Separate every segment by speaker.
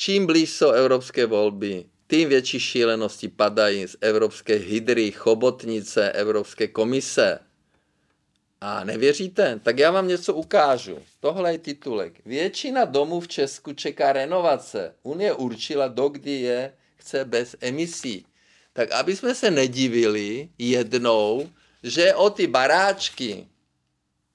Speaker 1: Čím blíž jsou evropské volby, tím větší šílenosti padají z evropské hydry, chobotnice, Evropské komise. A nevěříte? Tak já vám něco ukážu. Tohle je titulek. Většina domů v Česku čeká renovace. Unie určila, dokdy je chce bez emisí. Tak aby jsme se nedivili jednou, že o ty baráčky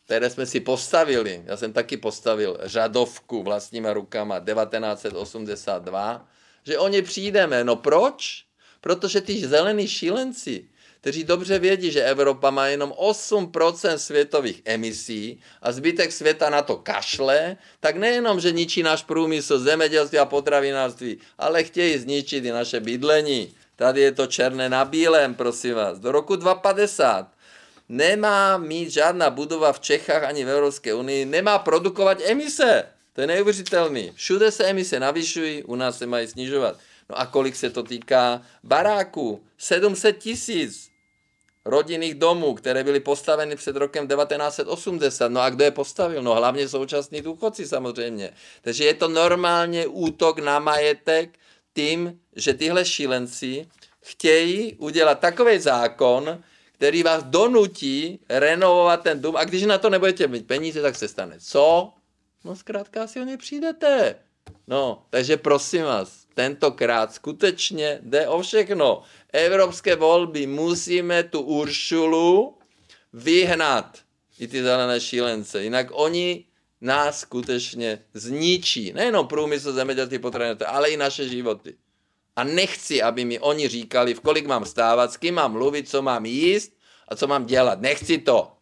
Speaker 1: které jsme si postavili, já jsem taky postavil řadovku vlastníma rukama 1982, že o ně přijdeme. No proč? Protože ty zelení šílenci, kteří dobře vědí, že Evropa má jenom 8% světových emisí a zbytek světa na to kašle, tak nejenom, že ničí náš průmysl, zemědělství a potravinářství, ale chtějí zničit i naše bydlení. Tady je to černé na bílém, prosím vás. Do roku 2050 nemá mít žádná budova v Čechách ani v Evropské unii, nemá produkovat emise. To je neuvěřitelný. Všude se emise navyšují, u nás se mají snižovat. No a kolik se to týká baráků? 700 tisíc rodinných domů, které byly postaveny před rokem 1980. No a kdo je postavil? No hlavně současní důchodci samozřejmě. Takže je to normálně útok na majetek tím, že tyhle šílenci chtějí udělat takový zákon, který vás donutí renovovat ten dům a když na to nebudete mít peníze, tak se stane co? No zkrátka si o ně přijdete. No, takže prosím vás, tentokrát skutečně jde o všechno. Evropské volby musíme tu Uršulu vyhnat, i ty zelené šílence, jinak oni nás skutečně zničí. Nejenom průmysl, zemědělství, potravinářství, ale i naše životy. A nechci, aby mi oni říkali, v kolik mám stávat, s kým mám mluvit, co mám jíst a co mám dělat. Nechci to.